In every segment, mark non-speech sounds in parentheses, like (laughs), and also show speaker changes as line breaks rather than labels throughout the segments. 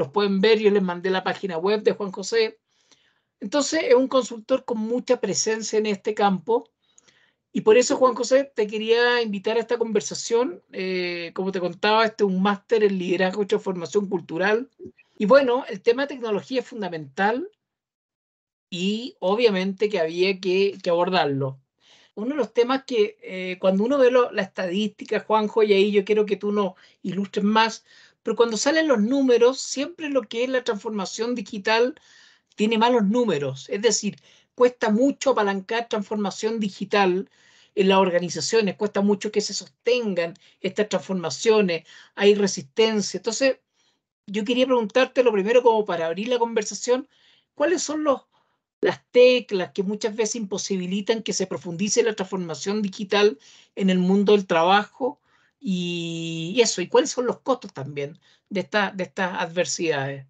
los pueden ver, yo les mandé la página web de Juan José. Entonces es un consultor con mucha presencia en este campo y por eso Juan José te quería invitar a esta conversación. Eh, como te contaba, este es un máster en liderazgo y formación cultural. Y bueno, el tema de tecnología es fundamental y obviamente que había que, abordarlo. Uno de los temas que eh, cuando uno ve la estadística, Juanjo, y ahí yo quiero que tú nos ilustres más, pero cuando salen los números, siempre lo que es la transformación digital tiene malos números. Es decir, cuesta mucho apalancar transformación digital en las organizaciones, cuesta mucho que se sostengan estas transformaciones, hay resistencia. Entonces, yo quería preguntarte lo primero como para abrir la conversación, ¿cuáles son las teclas que muchas veces imposibilitan que se profundice la transformación digital en el mundo del trabajo y eso, ¿y cuáles son los costos también de, estas adversidades?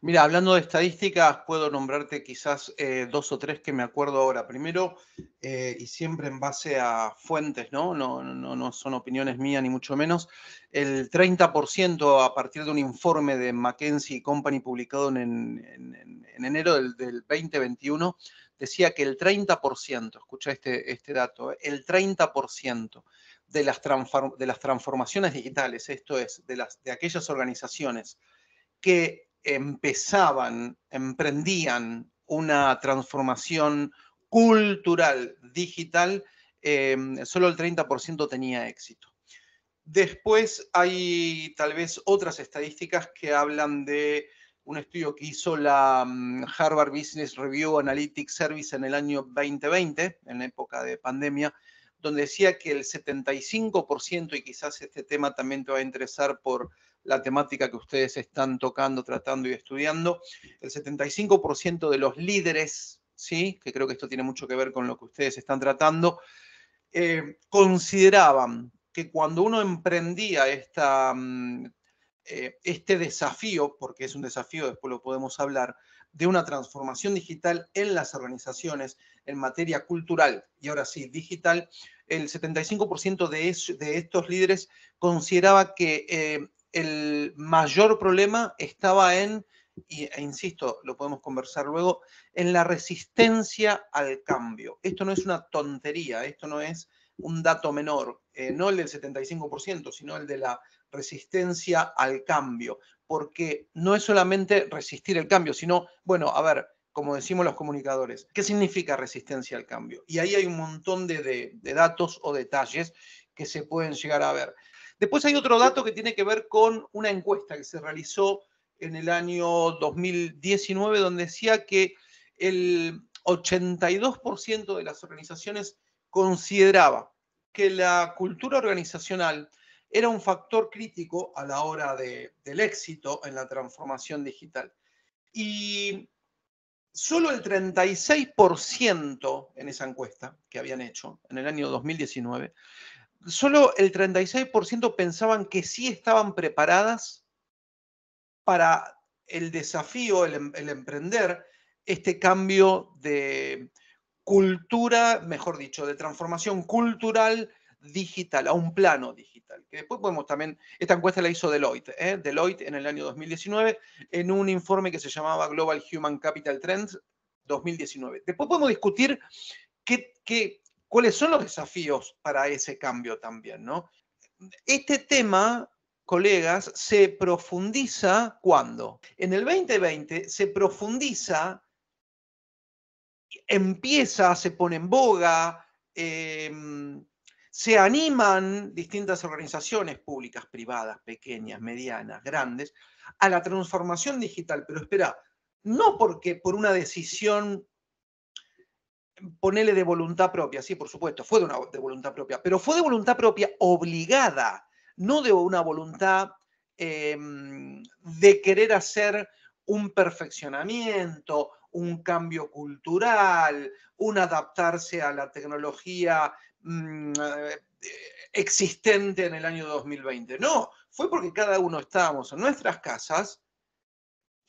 Mira, hablando de estadísticas, puedo nombrarte quizás eh, dos o tres que me acuerdo ahora. Primero, eh, y siempre en base a fuentes, ¿no? No, no, son opiniones mías ni mucho menos, el 30% a partir de un informe de McKenzie Company publicado en, enero del, 2021, decía que el 30%, escucha este, este dato, ¿eh? el 30% de las, de las transformaciones digitales, esto es, de, las, de aquellas organizaciones que empezaban, emprendían una transformación cultural digital, em, solo el 30% tenía éxito. Después hay tal vez otras estadísticas que hablan de un estudio que hizo la mm, Harvard Business Review Analytics Service en el año 2020, en época de pandemia, donde decía que el 75%, y quizás este tema también te va a interesar por la temática que ustedes están tocando, tratando y estudiando, el 75% de los líderes, ¿sí? que creo que esto tiene mucho que ver con lo que ustedes están tratando, eh, consideraban que cuando uno emprendía esta, mm, eh, este desafío, porque es un desafío, después lo podemos hablar, de una transformación digital en las organizaciones en materia cultural y ahora sí digital, el 75% de, de, estos líderes consideraba que eh, el mayor problema estaba en, y, e insisto, lo podemos conversar luego, en la resistencia al cambio. Esto no es una tontería, esto no es un dato menor, eh, no el del 75%, sino el de la resistencia al cambio porque no es solamente resistir el cambio, sino, bueno, a ver, como decimos los comunicadores, ¿qué significa resistencia al cambio? Y ahí hay un montón de, datos o detalles que se pueden llegar a ver. Después hay otro dato que tiene que ver con una encuesta que se realizó en el año 2019, donde decía que el 82% de las organizaciones consideraba que la cultura organizacional era un factor crítico a la hora del éxito en la transformación digital. Y solo el 36% en esa encuesta que habían hecho en el año 2019, solo el 36% pensaban que sí estaban preparadas para el desafío, el, em-, el emprender este cambio de cultura, mejor dicho, de transformación cultural digital, a un plano digital. Que después podemos también, esta encuesta la hizo Deloitte, ¿eh? Deloitte en el año 2019, en un informe que se llamaba Global Human Capital Trends 2019. Después podemos discutir qué, qué, cuáles son los desafíos para ese cambio también, ¿no? Este tema, colegas, se profundiza cuando? En el 2020 se profundiza, empieza, se pone en boga, em, se animan distintas organizaciones públicas, privadas, pequeñas, medianas, grandes, a la transformación digital. Pero espera, no porque por una decisión, ponele de voluntad propia, sí, por supuesto, fue de, voluntad propia, pero fue de voluntad propia obligada, no de una voluntad em, de querer hacer un perfeccionamiento, un cambio cultural, un adaptarse a la tecnología Mm, eh, existente en el año 2020. No, fue porque cada uno estábamos en nuestras casas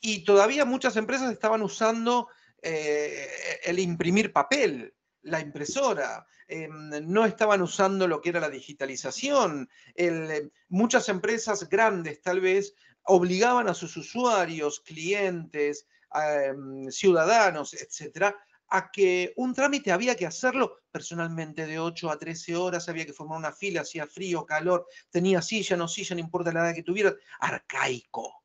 y todavía muchas empresas estaban usando eh, el imprimir papel, la impresora, em, no estaban usando lo que era la digitalización. Eh, muchas empresas grandes tal vez obligaban a sus usuarios, clientes, em, ciudadanos, etcétera, a que un trámite había que hacerlo personalmente de 8 a 13 horas, había que formar una fila, hacía frío, calor, tenía silla, no silla, no importa la edad que tuviera, arcaico.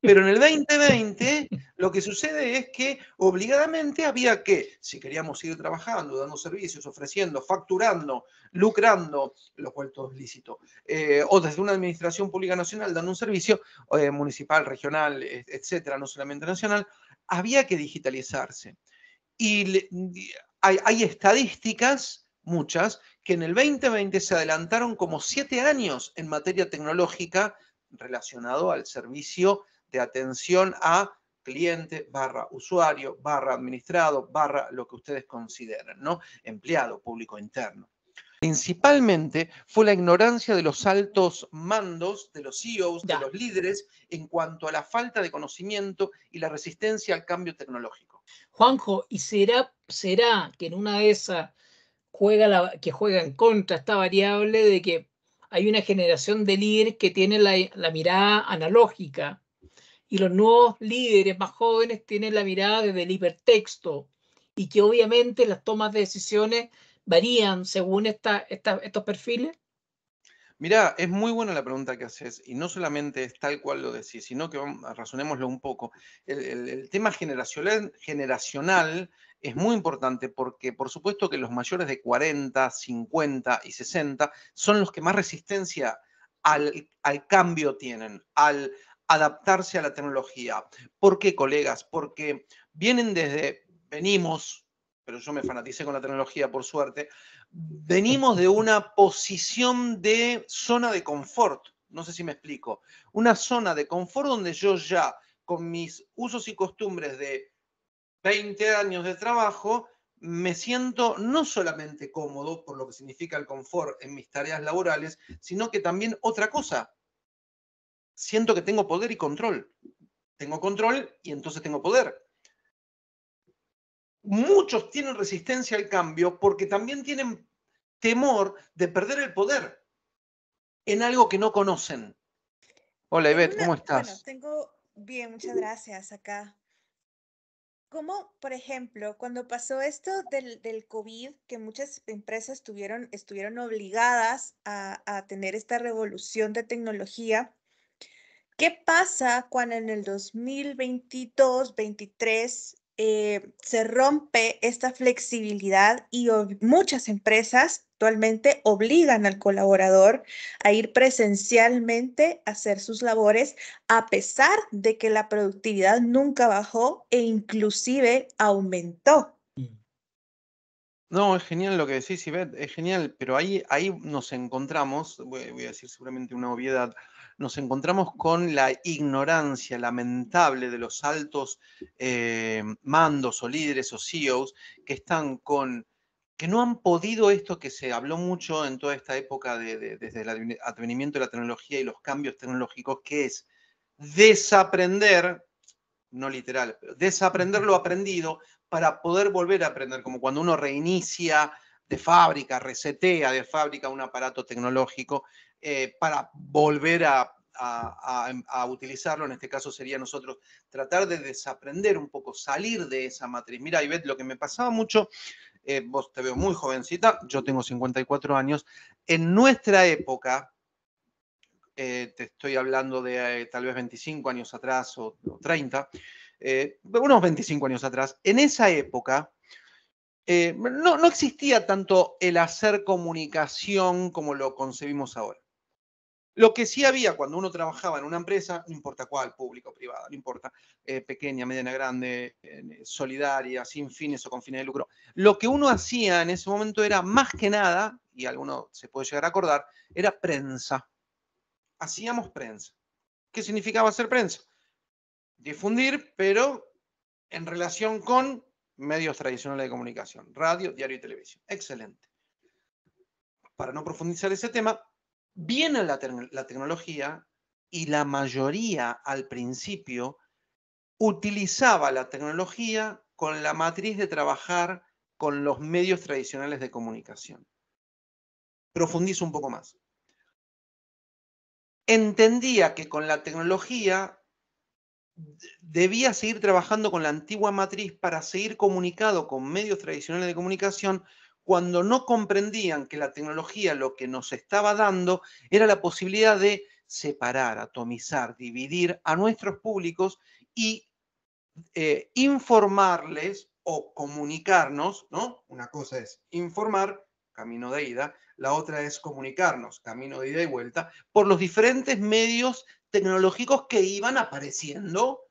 Pero en el 2020 (laughs) lo que sucede es que obligadamente había que, si queríamos seguir trabajando, dando servicios, ofreciendo, facturando, lucrando, lo cual todo lícito, eh, o desde una administración pública nacional dando un servicio eh, municipal, regional, e, etcétera, no solamente nacional, había que digitalizarse. Y hay, estadísticas, muchas, que en el 2020 se adelantaron como siete años en materia tecnológica relacionado al servicio de atención a cliente barra usuario barra administrado barra lo que ustedes consideran, ¿no? Empleado público interno. Principalmente fue la ignorancia de los altos mandos, de los CEOs, de los líderes en cuanto a la falta de conocimiento y la resistencia al cambio tecnológico. Juanjo, ¿y
será, será que en una de esas juega que juega en contra esta variable de que hay una generación de líderes que tiene la, mirada analógica y los nuevos líderes más jóvenes tienen la mirada desde el hipertexto y que obviamente las tomas de decisiones varían según estos
perfiles? Mirá, es muy buena la pregunta que haces, y no solamente es tal cual lo decís, sino que razonémoslo un poco. El, tema generacional, es muy importante porque por supuesto que los mayores de 40, 50 y 60 son los que más resistencia al, al cambio tienen, al adaptarse a la tecnología. ¿Por qué, colegas? Porque vienen desde, venimos, pero yo me fanaticé con la tecnología por suerte, venimos de una posición de zona de confort, no sé si me explico, una zona de confort donde yo ya, con mis usos y costumbres de 20 años de trabajo, me siento no solamente cómodo por lo que significa el confort en mis tareas laborales, sino que también otra cosa. Siento que tengo poder y control. Tengo control y entonces tengo poder muchos tienen resistencia al cambio porque también tienen temor de perder el poder en algo que no conocen. Hola Ivette, ¿cómo estás? Bueno,
tengo bien, muchas gracias acá. Como, por ejemplo, cuando pasó esto del, del COVID, que muchas empresas estuvieron obligadas a, a tener esta revolución de tecnología, ¿qué pasa cuando en el 2022, 23 eh, se rompe esta flexibilidad y muchas empresas actualmente obligan al colaborador a ir presencialmente a hacer sus labores a pesar de que la productividad nunca bajó e inclusive aumentó.
Mm. No, es genial lo que decís, Ivette, es genial, pero ahí, ahí nos encontramos, voy a decir seguramente una obviedad, nos encontramos con la ignorancia lamentable de los altos eh, mandos o líderes o CEOs que están con que no han podido esto que se habló mucho en toda esta época desde el advenimiento de la tecnología y los cambios tecnológicos, que es desaprender, no literal, desaprender lo (laughs) aprendido para poder volver a aprender, como cuando uno reinicia de fábrica, resetea de fábrica un aparato tecnológico eh, para volver em, a, utilizarlo. En este caso sería nosotros tratar de desaprender un poco, salir de esa matriz. Mira, Ivette, lo que me pasaba mucho, eh, vos te veo muy jovencita, yo tengo 54 años, en nuestra época, eh, te estoy hablando de tal vez 25 años atrás o, 30, unos 25 años atrás, en esa época no, existía tanto el hacer comunicación como lo concebimos ahora. Lo que sí había cuando uno trabajaba en una empresa, no importa cuál, público o privada, no importa, eh, pequeña, mediana, grande, eh, solidaria, sin fines o con fines de lucro, lo que uno hacía en ese momento era más que nada, y alguno se puede llegar a acordar, era prensa. Hacíamos prensa. ¿Qué significaba hacer prensa? Difundir, pero en relación con medios tradicionales de comunicación, radio, diario y televisión. Excelente. Para no profundizar ese tema, viene la, tecnología y la mayoría al principio utilizaba la tecnología con la matriz de trabajar con los medios tradicionales de comunicación. Profundizo un poco más. Entendía que con la tecnología debía seguir trabajando con la antigua matriz para seguir comunicado con medios tradicionales de comunicación, cuando no comprendían que la tecnología lo que nos estaba dando era la posibilidad de separar, atomizar, dividir a nuestros públicos y eh, informarles o comunicarnos, ¿no? Una cosa es informar, camino de ida, la otra es comunicarnos, camino de ida y vuelta, por los diferentes medios tecnológicos que iban apareciendo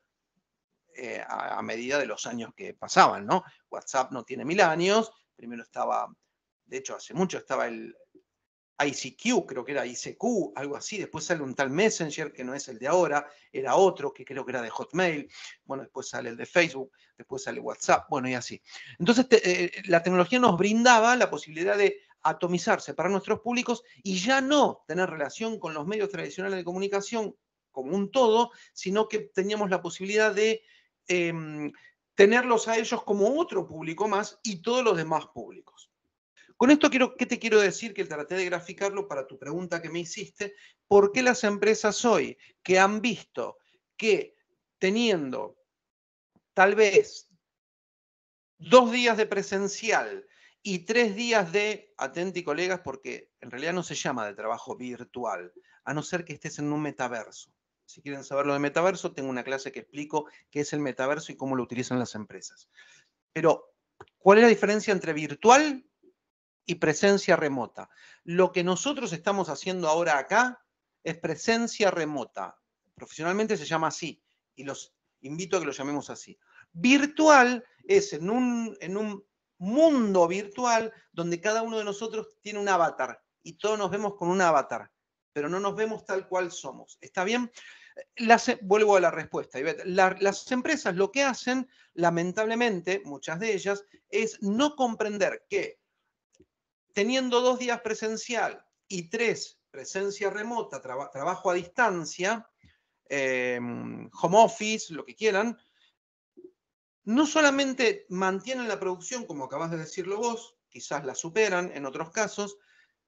eh, a, a, medida de los años que pasaban, ¿no? WhatsApp no tiene mil años, primero estaba, de hecho hace mucho estaba el ICQ, creo que era ICQ, algo así, después sale un tal Messenger que no es el de ahora, era otro que creo que era de Hotmail, bueno, después sale el de Facebook, después sale WhatsApp, bueno, y así. Entonces eh, la tecnología nos brindaba la posibilidad de atomizarse para nuestros públicos y ya no tener relación con los medios tradicionales de comunicación como un todo, sino que teníamos la posibilidad de em, tenerlos a ellos como otro público más y todos los demás públicos. Con esto quiero, ¿qué te quiero decir? Que traté de graficarlo para tu pregunta que me hiciste. ¿Por qué las empresas hoy que han visto que teniendo tal vez dos días de presencial y tres días de, atenti colegas, porque en realidad no se llama de trabajo virtual, a no ser que estés en un metaverso si quieren saber lo del metaverso, tengo una clase que explico qué es el metaverso y cómo lo utilizan las empresas. Pero, ¿cuál es la diferencia entre virtual y presencia remota? Lo que nosotros estamos haciendo ahora acá es presencia remota. Profesionalmente se llama así y los invito a que lo llamemos así. Virtual es en un, en un mundo virtual donde cada uno de nosotros tiene un avatar y todos nos vemos con un avatar, pero no nos vemos tal cual somos. ¿Está bien? Em, vuelvo a la respuesta, las empresas lo que hacen, lamentablemente, muchas de ellas, es no comprender que teniendo dos días presencial y tres presencia remota, trabajo a distancia, em, home office, lo que quieran, no solamente mantienen la producción, como acabas de decirlo vos, quizás la superan en otros casos,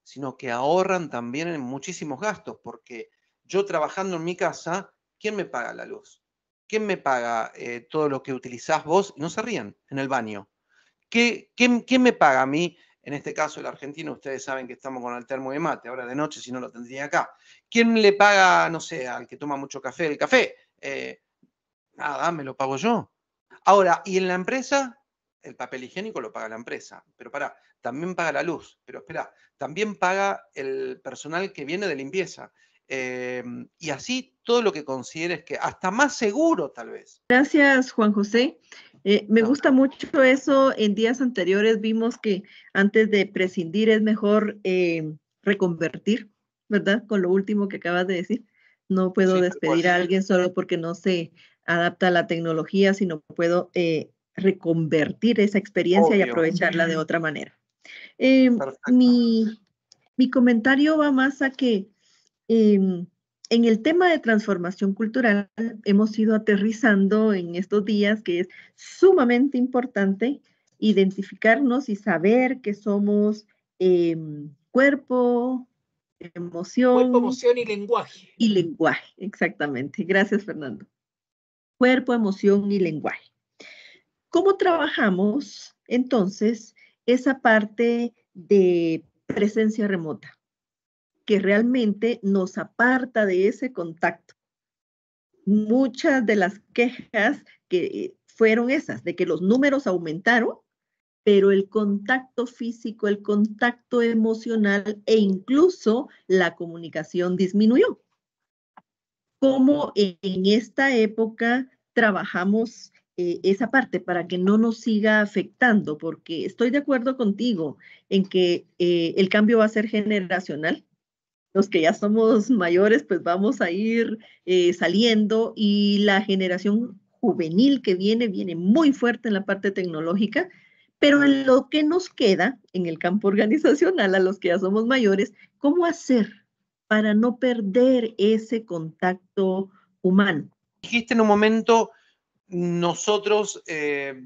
sino que ahorran también en muchísimos gastos, porque yo trabajando en mi casa, ¿quién me paga la luz? ¿Quién me paga eh, todo lo que utilizás vos? Y No se rían, en el baño. ¿Qué, quién, me paga a mí? En este caso, el argentino, ustedes saben que estamos con el termo de mate, ahora de noche, si no lo tendría acá. ¿Quién le paga, no sé, al que toma mucho café el café? Eh, nada, me lo pago yo. Ahora, ¿y en la empresa? El papel higiénico lo paga la empresa, pero para, también paga la luz, pero espera, también paga el personal que viene de limpieza, Em, y así todo lo que consideres que hasta más seguro tal vez.
Gracias, Juan José. Eh, me gusta mucho eso. En días anteriores vimos que antes de prescindir es mejor em, reconvertir, ¿verdad? Con lo último que acabas de decir. No puedo despedir a alguien solo porque no se adapta a la tecnología, sino puedo eh, reconvertir esa experiencia y aprovecharla de otra manera. Em, mi, mi comentario va más a que Em, en el tema de transformación cultural hemos ido aterrizando en estos días que es sumamente importante identificarnos y saber que somos em, cuerpo, emoción. Cuerpo, emoción y lenguaje. Y lenguaje, exactamente. Gracias, Fernando. Cuerpo, emoción y lenguaje. ¿Cómo trabajamos entonces esa parte de presencia remota? que realmente nos aparta de ese contacto. Muchas de las quejas que eh, fueron esas, de que los números aumentaron, pero el contacto físico, el contacto emocional e incluso la comunicación disminuyó. ¿Cómo en esta época trabajamos eh, esa parte para que no nos siga afectando? Porque estoy de acuerdo contigo en que eh, el cambio va a ser generacional los que ya somos mayores, pues vamos a ir eh, saliendo y la generación juvenil que viene, viene muy fuerte en la parte tecnológica, pero en lo que nos queda en el campo organizacional, a los que ya somos mayores, ¿cómo hacer para no perder ese contacto humano?
Dijiste en un momento, nosotros, eh,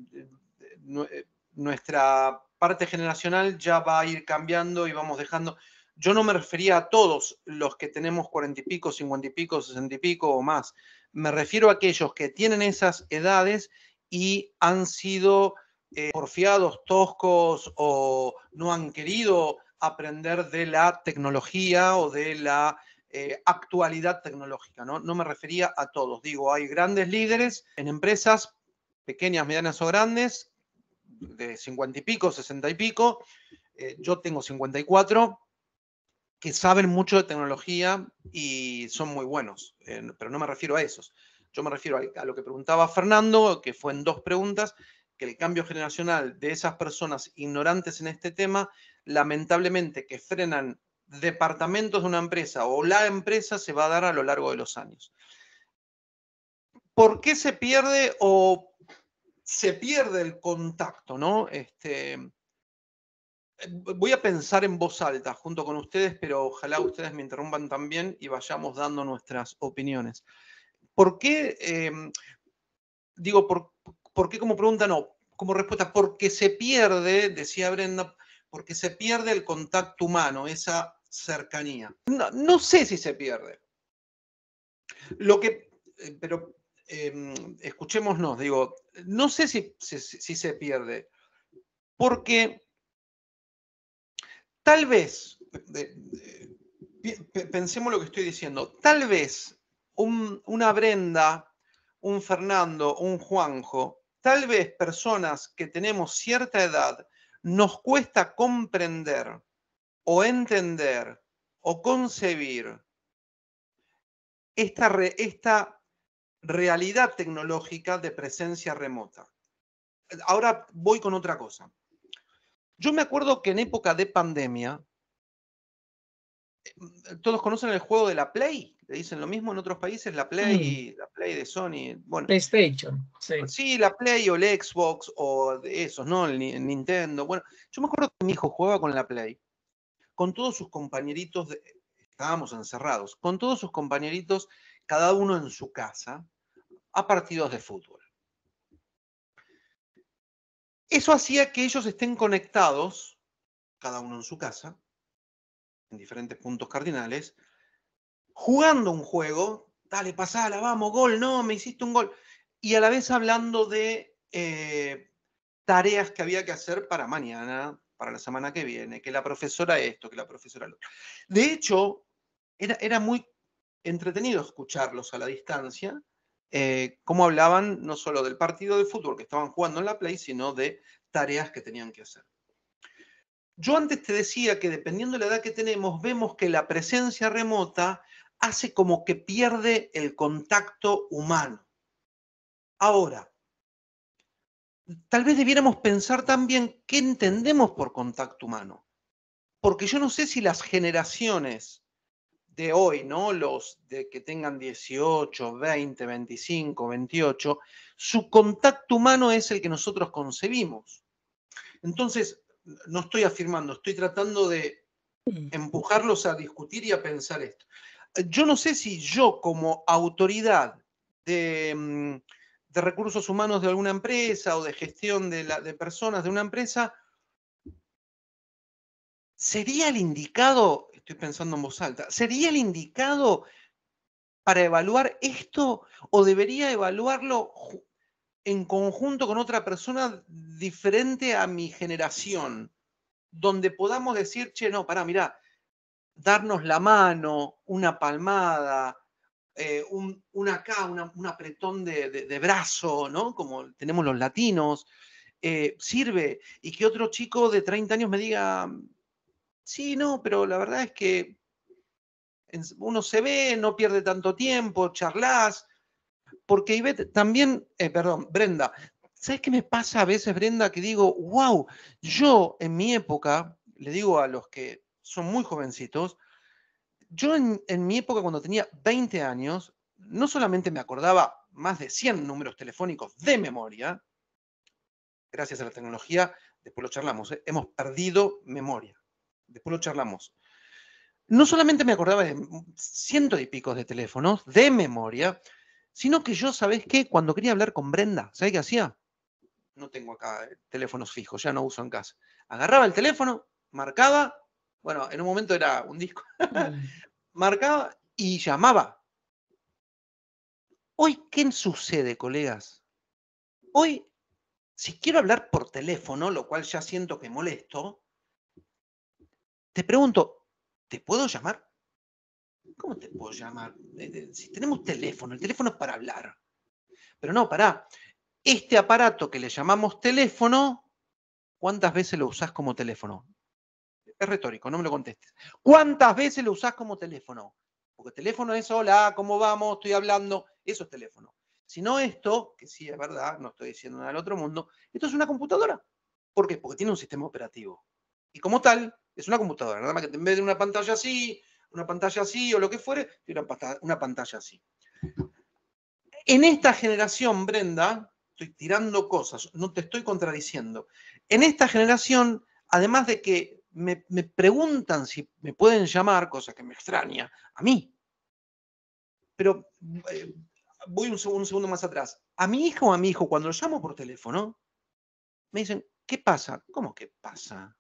nuestra parte generacional ya va a ir cambiando y vamos dejando yo no me refería a todos los que tenemos cuarenta y pico, cincuenta y pico, sesenta y pico o más. Me refiero a aquellos que tienen esas edades y han sido eh, porfiados, toscos o no han querido aprender de la tecnología o de la eh, actualidad tecnológica. ¿no? me refería a todos. Digo, hay grandes líderes en empresas pequeñas, medianas o grandes, de cincuenta y pico, sesenta y pico. Eh, yo tengo 54 que saben mucho de tecnología y son muy buenos, pero no me refiero a esos. Yo me refiero a, lo que preguntaba Fernando, que fue en dos preguntas, que el cambio generacional de esas personas ignorantes en este tema, lamentablemente que frenan departamentos de una empresa o la empresa se va a dar a lo largo de los años. ¿Por qué se pierde o se pierde el contacto, no? Este, voy a pensar en voz alta junto con ustedes, pero ojalá ustedes me interrumpan también y vayamos dando nuestras opiniones. ¿Por qué, em, digo, por, por, qué como pregunta no, como respuesta, porque se pierde, decía Brenda, porque se pierde el contacto humano, esa cercanía. No, sé si se pierde. Lo que, eh, pero em, escuchémonos, digo, no sé si, si se pierde, porque Tal vez, pensemos lo que estoy diciendo, tal vez una Brenda, un Fernando, un Juanjo, tal vez personas que tenemos cierta edad, nos cuesta comprender o entender o concebir esta, esta realidad tecnológica de presencia remota. Ahora voy con otra cosa. Yo me acuerdo que en época de pandemia, eh, todos conocen el juego de la Play, le dicen lo mismo en otros países, la mm. Play, la Play de Sony,
PlayStation,
sí. la Play o el Xbox o de esos, ¿no? El, Nintendo. Bueno, yo me acuerdo que mi hijo jugaba con la Play, con todos sus compañeritos, estábamos encerrados, con todos sus compañeritos, cada uno en su casa, a partidos de fútbol. Eso hacía que ellos estén conectados, cada uno en su casa, en diferentes puntos cardinales, jugando un juego, dale, pasala, vamos, gol, no, me hiciste un gol, y a la vez hablando de eh, tareas que había que hacer para mañana, para la semana que viene, que la profesora esto, que la profesora lo otro. De hecho, era muy entretenido escucharlos a la distancia, como eh, cómo hablaban no solo del partido de fútbol que estaban jugando en la Play, sino de tareas que tenían que hacer. Yo antes te decía que dependiendo de la edad que tenemos, vemos que la presencia remota hace como que pierde el contacto humano. Ahora, tal vez debiéramos pensar también qué entendemos por contacto humano, porque yo no sé si las generaciones de hoy, ¿no? Los de que tengan 18, 20, 25, 28, su contacto humano es el que nosotros concebimos. Entonces, no estoy afirmando, estoy tratando de mm. empujarlos a discutir y a pensar esto. Yo no sé si yo como autoridad de, mm, recursos humanos de alguna empresa o de gestión de personas de una empresa, ¿Sería el indicado, estoy pensando en voz alta, sería el indicado para evaluar esto o debería evaluarlo en conjunto con otra persona diferente a mi generación? Donde podamos decir, che, no, pará, mirá, darnos la mano, una palmada, eh, un, una acá, un apretón de, brazo, ¿no? Como tenemos los latinos, eh, sirve. Y que otro chico de 30 años me diga, Sí, no, pero la verdad es que uno se ve, no pierde tanto tiempo, charlas, porque Ivette también, eh, perdón, Brenda, ¿sabes qué me pasa a veces, Brenda, que digo, wow, yo en mi época, le digo a los que son muy jovencitos, yo en, mi época cuando tenía 20 años, no solamente me acordaba más de 100 números telefónicos de memoria, gracias a la tecnología, después lo charlamos, ¿eh? hemos perdido memoria después lo charlamos. No solamente me acordaba de cientos y picos de teléfonos, de memoria, sino que yo, sabes qué? Cuando quería hablar con Brenda, ¿sabés qué hacía? No tengo acá eh, teléfonos fijos, ya no uso en casa. Agarraba el teléfono, marcaba, bueno, en un momento era un disco, (laughs) marcaba y llamaba. Hoy, ¿qué sucede, colegas? Hoy, si quiero hablar por teléfono, lo cual ya siento que molesto, te pregunto, ¿te puedo llamar? ¿Cómo te puedo llamar? Eh, si tenemos teléfono, el teléfono es para hablar. Pero no, pará. Este aparato que le llamamos teléfono, ¿cuántas veces lo usás como teléfono? Es retórico, no me lo contestes. ¿Cuántas veces lo usás como teléfono? Porque teléfono es hola, ¿cómo vamos? Estoy hablando. Eso es teléfono. Si no esto, que sí es verdad, no estoy diciendo nada del otro mundo, esto es una computadora. ¿Por qué? Porque tiene un sistema operativo. Y como tal, es una computadora, nada más que en vez de una pantalla así, una pantalla así o lo que fuere, una, pantalla, una pantalla así. En esta generación, Brenda, estoy tirando cosas, no te estoy contradiciendo. En esta generación, además de que me, preguntan si me pueden llamar, cosa que me extraña, a mí. Pero eh, voy un segundo, más atrás. A mi hijo o a mi hijo, cuando lo llamo por teléfono, me dicen, ¿qué pasa? ¿Cómo que pasa?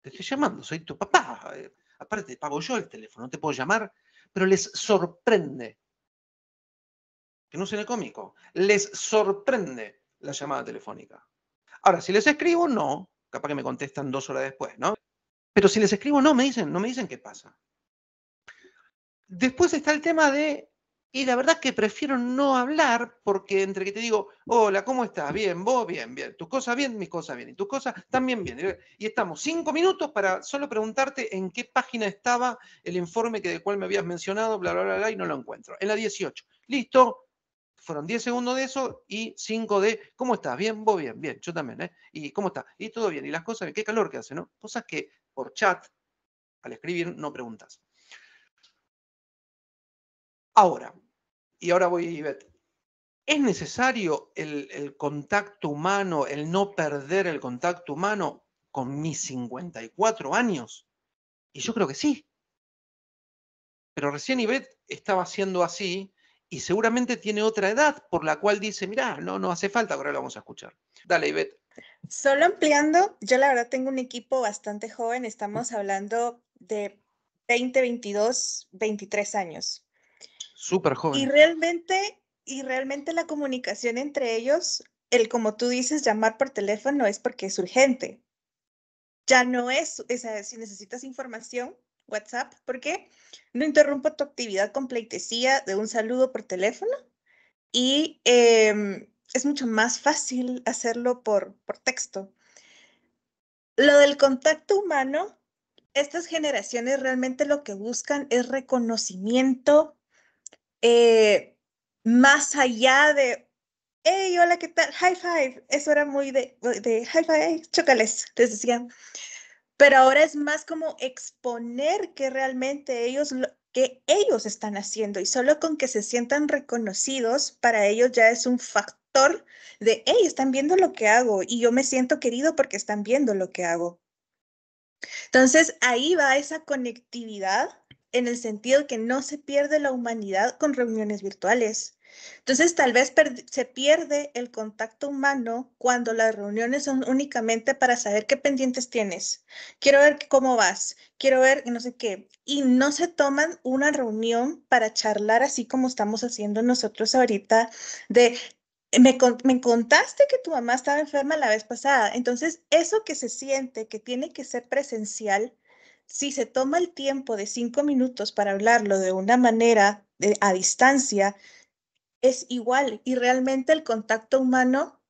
te estoy llamando, soy tu papá. Aparte eh, aparte, pago yo el teléfono, no te puedo llamar, pero les sorprende. Que no suene cómico, les sorprende la llamada telefónica. Ahora, si les escribo, no, capaz que me contestan dos horas después, ¿no? Pero si les escribo, no me dicen, no me dicen qué pasa. Después está el tema de y la verdad que prefiero no hablar porque entre que te digo, hola, ¿cómo estás? Bien, vos, bien, bien. Tus cosas bien, mis cosas bien. Y tus cosas también bien. Y estamos cinco minutos para solo preguntarte en qué página estaba el informe que del cual me habías mencionado, bla, bla, bla, y no lo encuentro. En la 18. Listo. Fueron 10 segundos de eso y 5 de, ¿cómo estás? Bien, vos bien, bien, yo también, ¿eh? ¿Y cómo está? Y todo bien, y las cosas, qué calor que hace, ¿no? Cosas que por chat, al escribir, no preguntas. Ahora, y ahora voy, a Ivette. ¿Es necesario el, contacto humano, el no perder el contacto humano con mis 54 años? Y yo creo que sí. Pero recién Ivette estaba haciendo así y seguramente tiene otra edad por la cual dice, mira, no, no hace falta, ahora lo vamos a escuchar. Dale, Ivette. Solo
ampliando, yo la verdad tengo un equipo bastante joven, estamos hablando de 20, 22, 23 años joven. Y realmente, y realmente la comunicación entre ellos, el como tú dices, llamar por teléfono es porque es urgente. Ya no es, si necesitas información, WhatsApp, porque no interrumpo tu actividad con pleitesía de un saludo por teléfono y em, es mucho más fácil hacerlo por, por texto. Lo del contacto humano, estas generaciones realmente lo que buscan es reconocimiento eh, más allá de, hey, hola, ¿qué tal? High five. Eso era muy de, de high five, chocales, les decían. Pero ahora es más como exponer que realmente ellos, lo, que ellos están haciendo y solo con que se sientan reconocidos, para ellos ya es un factor de, hey, están viendo lo que hago y yo me siento querido porque están viendo lo que hago. Entonces ahí va esa conectividad en el sentido que no se pierde la humanidad con reuniones virtuales. Entonces, tal vez se pierde el contacto humano cuando las reuniones son únicamente para saber qué pendientes tienes. Quiero ver cómo vas, quiero ver no sé qué. Y no se toman una reunión para charlar así como estamos haciendo nosotros ahorita de... Me, me contaste que tu mamá estaba enferma la vez pasada, entonces eso que se siente que tiene que ser presencial si se toma el tiempo de cinco minutos para hablarlo de una manera a distancia, es igual y realmente el contacto humano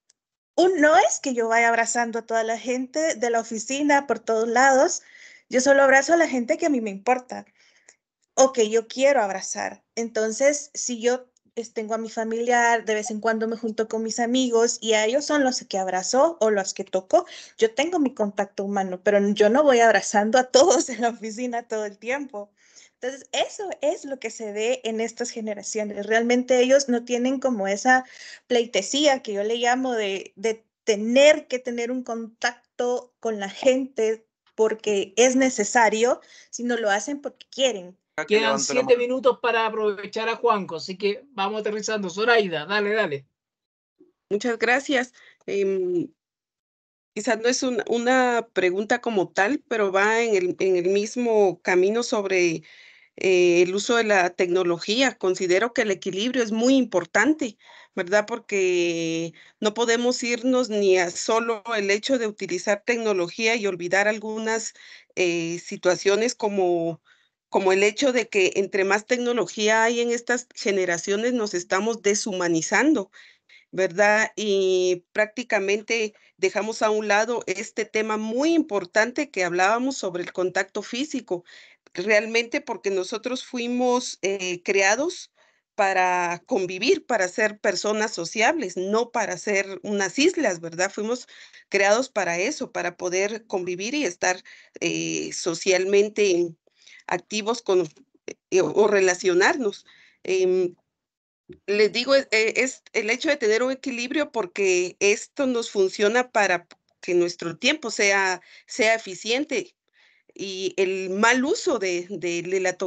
un, no es que yo vaya abrazando a toda la gente de la oficina por todos lados, yo solo abrazo a la gente que a mí me importa o que yo quiero abrazar. Entonces, si yo tengo a mi familiar, de vez en cuando me junto con mis amigos y a ellos son los que abrazó o los que tocó. Yo tengo mi contacto humano, pero yo no voy abrazando a todos en la oficina todo el tiempo. Entonces, eso es lo que se ve en estas generaciones. Realmente ellos no tienen como esa pleitesía que yo le llamo de, de tener que tener un contacto con la gente porque es necesario, sino lo hacen porque
quieren, Quedan siete minutos para aprovechar a Juanco, así que vamos aterrizando. Zoraida, dale, dale. Muchas gracias.
Em, quizás no es una pregunta como tal, pero va en el, en el mismo camino sobre eh, el uso de la tecnología. Considero que el equilibrio es muy importante, ¿verdad? Porque no podemos irnos ni a solo el hecho de utilizar tecnología y olvidar algunas eh, situaciones como como el hecho de que entre más tecnología hay en estas generaciones, nos estamos deshumanizando, ¿verdad? Y prácticamente dejamos a un lado este tema muy importante que hablábamos sobre el contacto físico, realmente porque nosotros fuimos eh, creados para convivir, para ser personas sociables, no para ser unas islas, ¿verdad? Fuimos creados para eso, para poder convivir y estar eh, socialmente activos con, eh, o relacionarnos. Em, les digo, e, e, es, el hecho de tener un equilibrio porque esto nos funciona para que nuestro tiempo sea, sea eficiente y el mal uso de, la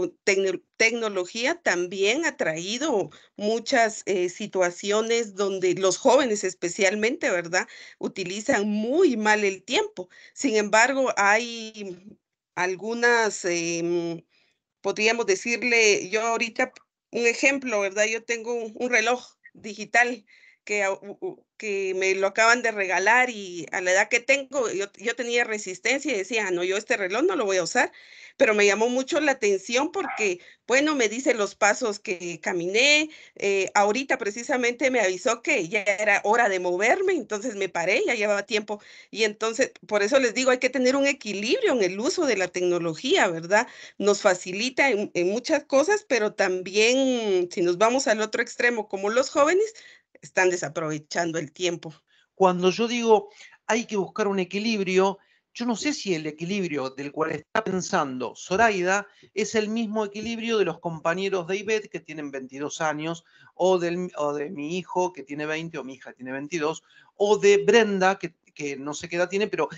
tecnología también ha traído muchas eh, situaciones donde los jóvenes especialmente, ¿verdad? Utilizan muy mal el tiempo. Sin embargo, hay algunas, em, podríamos decirle, yo ahorita, un ejemplo, ¿verdad? Yo tengo un reloj digital que que me lo acaban de regalar y a la edad que tengo, yo, tenía resistencia y decía, ah, no, yo este reloj no lo voy a usar, pero me llamó mucho la atención porque, bueno, me dice los pasos que caminé, eh, ahorita precisamente me avisó que ya era hora de moverme, entonces me paré, ya llevaba tiempo y entonces, por eso les digo, hay que tener un equilibrio en el uso de la tecnología, ¿verdad? Nos facilita en muchas cosas, pero también si nos vamos al otro extremo, como los jóvenes,
están desaprovechando el tiempo. Cuando yo digo hay que buscar un equilibrio, yo no sé si el equilibrio del cual está pensando Zoraida es el mismo equilibrio de los compañeros de Ivette que tienen 22 años, o, del, de mi hijo que tiene 20, o mi hija tiene 22, o de Brenda que, que no sé qué edad tiene, pero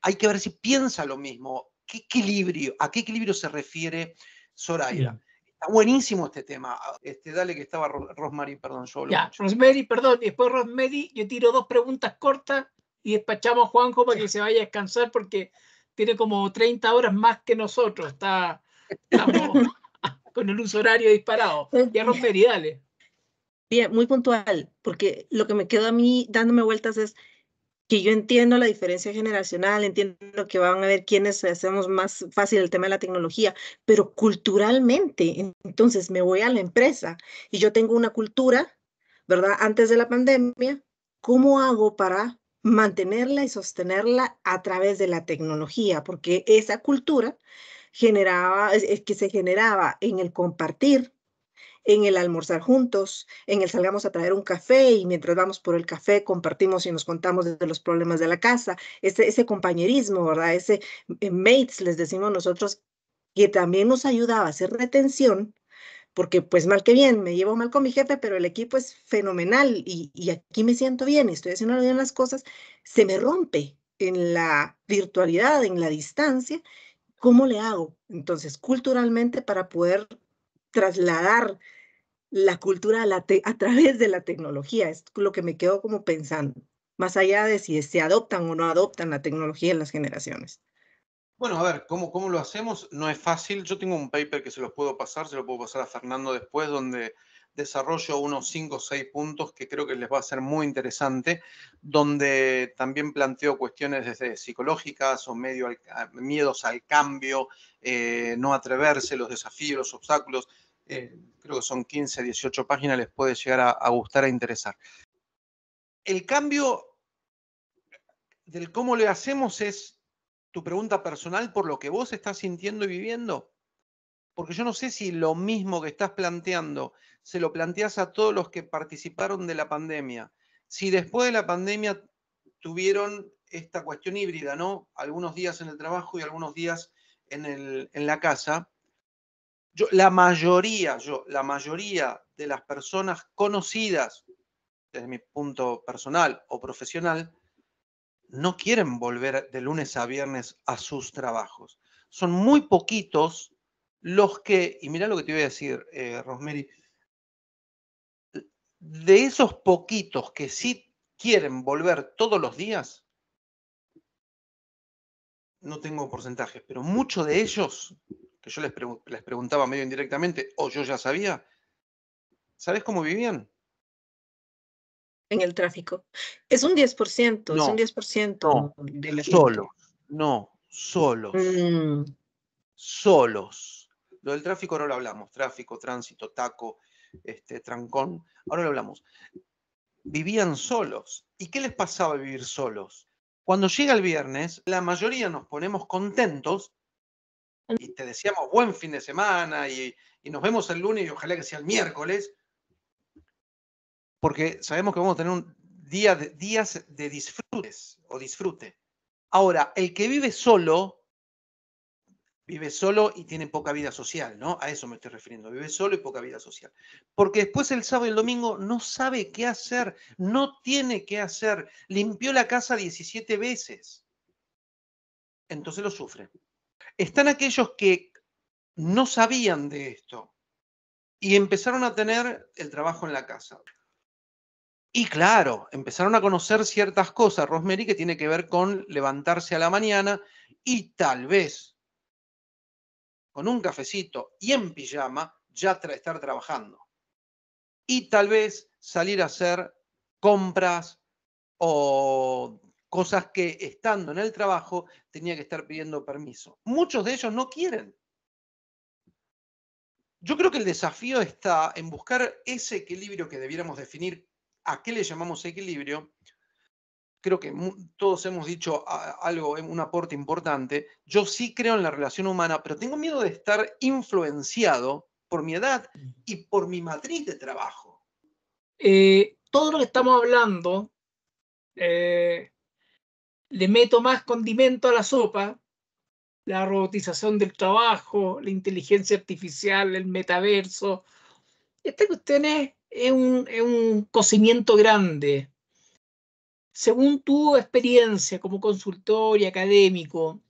hay que ver si piensa lo mismo. ¿Qué equilibrio, ¿A qué equilibrio se refiere Zoraida? Está buenísimo este tema. Ah, este, dale que estaba Rosemary, perdón, yo Ya,
Rosemary, perdón, y después Rosemary, yo tiro dos preguntas cortas y despachamos a Juanjo para que se vaya a descansar porque tiene como 30 horas más que nosotros. Está, (laughs) con el uso horario disparado. Ya Rosemary, dale. Bien, muy
puntual, porque lo que me quedó a mí dándome vueltas es que yo entiendo la diferencia generacional, entiendo que van a ver quiénes hacemos más fácil el tema de la tecnología, pero culturalmente, entonces me voy a la empresa y yo tengo una cultura, ¿verdad? Antes de la pandemia, ¿cómo hago para mantenerla y sostenerla a través de la tecnología? Porque esa cultura generaba, es que se generaba en el compartir, en el almorzar juntos, en el salgamos a traer un café y mientras vamos por el café compartimos y nos contamos de los problemas de la casa, ese, ese compañerismo, ¿verdad? Ese eh, mates, les decimos nosotros, que también nos ayudaba a hacer retención, porque pues mal que bien, me llevo mal con mi jefe, pero el equipo es fenomenal y, y aquí me siento bien, estoy haciendo bien las cosas, se me rompe en la virtualidad, en la distancia, ¿cómo le hago? Entonces, culturalmente para poder trasladar la cultura a, través de la tecnología, es lo que me quedo como pensando, más allá de si se adoptan o no adoptan la tecnología en las generaciones.
Bueno, a ver, ¿cómo, ¿cómo lo hacemos? No es fácil. Yo tengo un paper que se los puedo pasar, se lo puedo pasar a Fernando después, donde desarrollo unos 5 o 6 puntos que creo que les va a ser muy interesante, donde también planteo cuestiones desde psicológicas o medio miedos al cambio, eh, no atreverse, los desafíos, los obstáculos. Eh, creo que son 15, 18 páginas, les puede llegar a, gustar, a interesar. El cambio del cómo le hacemos es tu pregunta personal por lo que vos estás sintiendo y viviendo. Porque yo no sé si lo mismo que estás planteando se lo planteas a todos los que participaron de la pandemia. Si después de la pandemia tuvieron esta cuestión híbrida, ¿no? Algunos días en el trabajo y algunos días en la casa, la mayoría, yo, la mayoría de las personas conocidas, desde mi punto personal o profesional, no quieren volver de lunes a viernes a sus trabajos. Son muy poquitos los que, y mira lo que te voy a decir, eh, Rosemary, de esos poquitos que sí quieren volver todos los días, no tengo porcentajes, pero muchos de ellos que yo les, les preguntaba medio indirectamente, o yo ya sabía, ¿sabes cómo vivían? En el tráfico.
Es un 10%, no, es un 10%
no, Solos, no, solos. Mm. Solos. Lo del tráfico no lo hablamos, tráfico, tránsito, taco, este, trancón, ahora lo hablamos. Vivían solos. ¿Y qué les pasaba vivir solos? Cuando llega el viernes, la mayoría nos ponemos contentos y te deseamos buen fin de semana y, nos vemos el lunes y ojalá que sea el miércoles, porque sabemos que vamos a tener un día días de disfrutes o disfrute. Ahora, el que vive solo, vive solo y tiene poca vida social, ¿no? A eso me estoy refiriendo, vive solo y poca vida social. Porque después el sábado y el domingo no sabe qué hacer, no tiene qué hacer, limpió la casa 17 veces. Entonces lo sufre están aquellos que no sabían de esto y empezaron a tener el trabajo en la casa. Y claro, empezaron a conocer ciertas cosas, Rosemary, que tiene que ver con levantarse a la mañana y tal vez con un cafecito y en pijama ya estar trabajando. Y tal vez salir a hacer compras o cosas que estando en el trabajo tenía que estar pidiendo permiso. Muchos de ellos no quieren. Yo creo que el desafío está en buscar ese equilibrio que debiéramos definir, a qué le llamamos equilibrio. Creo que todos hemos dicho algo, eh, un aporte importante. Yo sí creo en la relación humana, pero tengo miedo de estar influenciado por mi edad y por mi matriz de trabajo. Eh, todo lo que estamos hablando eh, le meto más
condimento a la sopa, la robotización del trabajo, la inteligencia artificial, el metaverso. Esta cuestión es, un, es un cocimiento grande. Según tu experiencia como consultor y académico,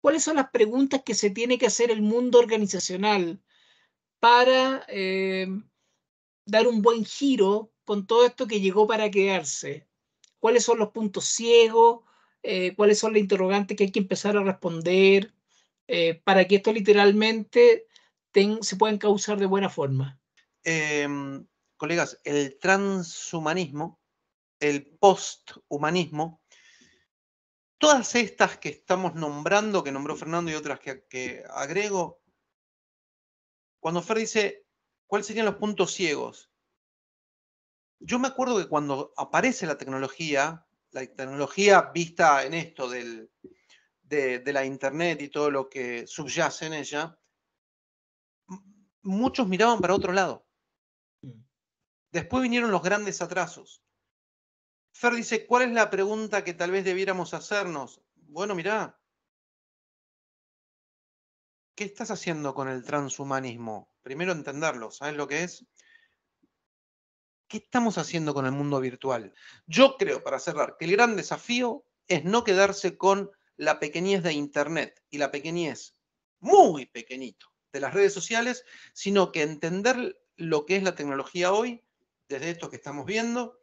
¿cuáles son las preguntas que se tiene que hacer el mundo organizacional para eh, dar un buen giro con todo esto que llegó para quedarse? ¿Cuáles son los puntos ciegos? Eh, cuáles son las interrogantes que hay que empezar a responder eh, para que esto literalmente
se pueda causar de buena forma. Em, colegas, el transhumanismo, el posthumanismo, todas estas que estamos nombrando, que nombró Fernando y otras que, que agrego, cuando Fer dice, ¿cuáles serían los puntos ciegos? Yo me acuerdo que cuando aparece la tecnología, la tecnología vista en esto del, de, de, la Internet y todo lo que subyace en ella, muchos miraban para otro lado. Mm. Después vinieron los grandes atrasos. Fer dice, ¿cuál es la pregunta que tal vez debiéramos hacernos? Bueno, mirá, ¿qué estás haciendo con el transhumanismo? Primero entenderlo, ¿sabes lo que es? ¿Qué estamos haciendo con el mundo virtual? Yo creo, para cerrar, que el gran desafío es no quedarse con la pequeñez de Internet y la pequeñez muy pequeñito de las redes sociales, sino que entender lo que es la tecnología hoy, desde esto que estamos viendo,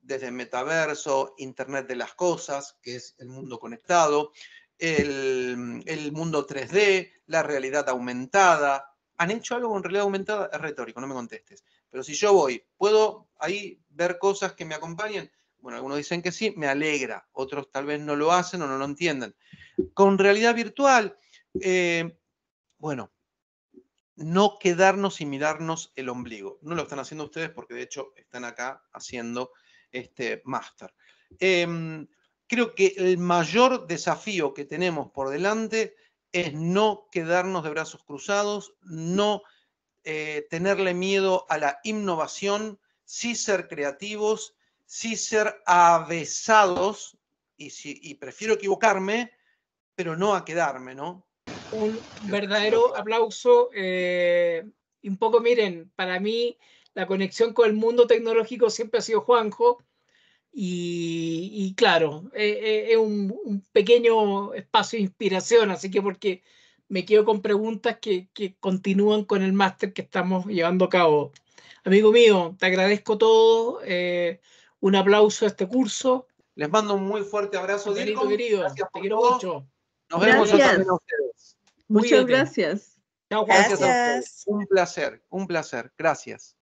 desde metaverso, Internet de las Cosas, que es el mundo conectado, el, el, mundo 3D, la realidad aumentada. ¿Han hecho algo con realidad aumentada? Es retórico, no me contestes. Pero si yo voy, ¿puedo ahí ver cosas que me acompañen? Bueno, algunos dicen que sí, me alegra, otros tal vez no lo hacen o no lo entienden. Con realidad virtual, eh, bueno, no quedarnos y mirarnos el ombligo. No lo están haciendo ustedes porque de hecho están acá haciendo este máster. Em, creo que el mayor desafío que tenemos por delante es no quedarnos de brazos cruzados, no eh, tenerle miedo a la innovación, sí ser creativos, sí ser avesados, y, prefiero equivocarme, pero no a quedarme, ¿no? Un verdadero aplauso. Eh,
y un poco, miren, para mí la conexión con el mundo tecnológico siempre ha sido Juanjo. Y, claro, eh, es un, un pequeño espacio de inspiración, así que porque me quedo con preguntas que, continúan con el máster que estamos llevando a cabo. Amigo mío, te agradezco todo. Eh, un aplauso a este curso. Les mando un muy fuerte abrazo, Diego. querido, te quiero mucho.
Nos vemos Muchas gracias.
gracias. Un placer, un placer. Gracias.